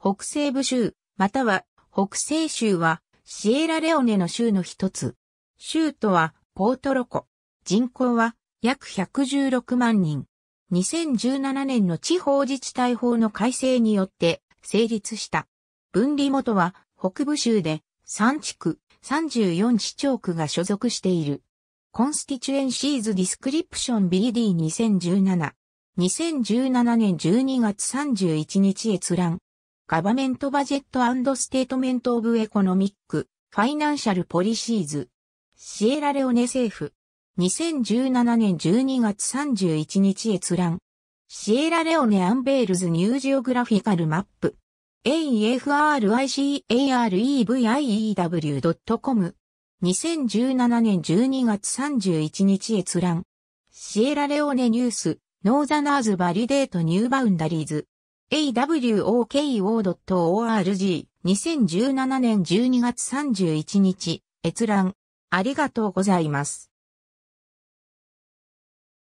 北西部州、または北西州はシエラレオネの州の一つ。州都はポートロコ。人口は約116万人。2017年の地方自治体法の改正によって成立した。分離元は北部州で3地区、34市町区が所属している。コンスティチュエンシーズディスクリプション BD2017。2017年12月31日閲覧。ガバメントバジェットステートメントオブエコノミック、ファイナンシャルポリシーズ。シエラレオネ政府。2017年12月31日閲覧。シエラレオネアンベールズニュージオグラフィカルマップ。a f r i c a r e v i e w c o m 2017年12月31日閲覧。シエラレオネニュース、ノーザナーズバリデートニューバウンダリーズ。awoko.org 2017年12月31日閲覧ありがとうございます。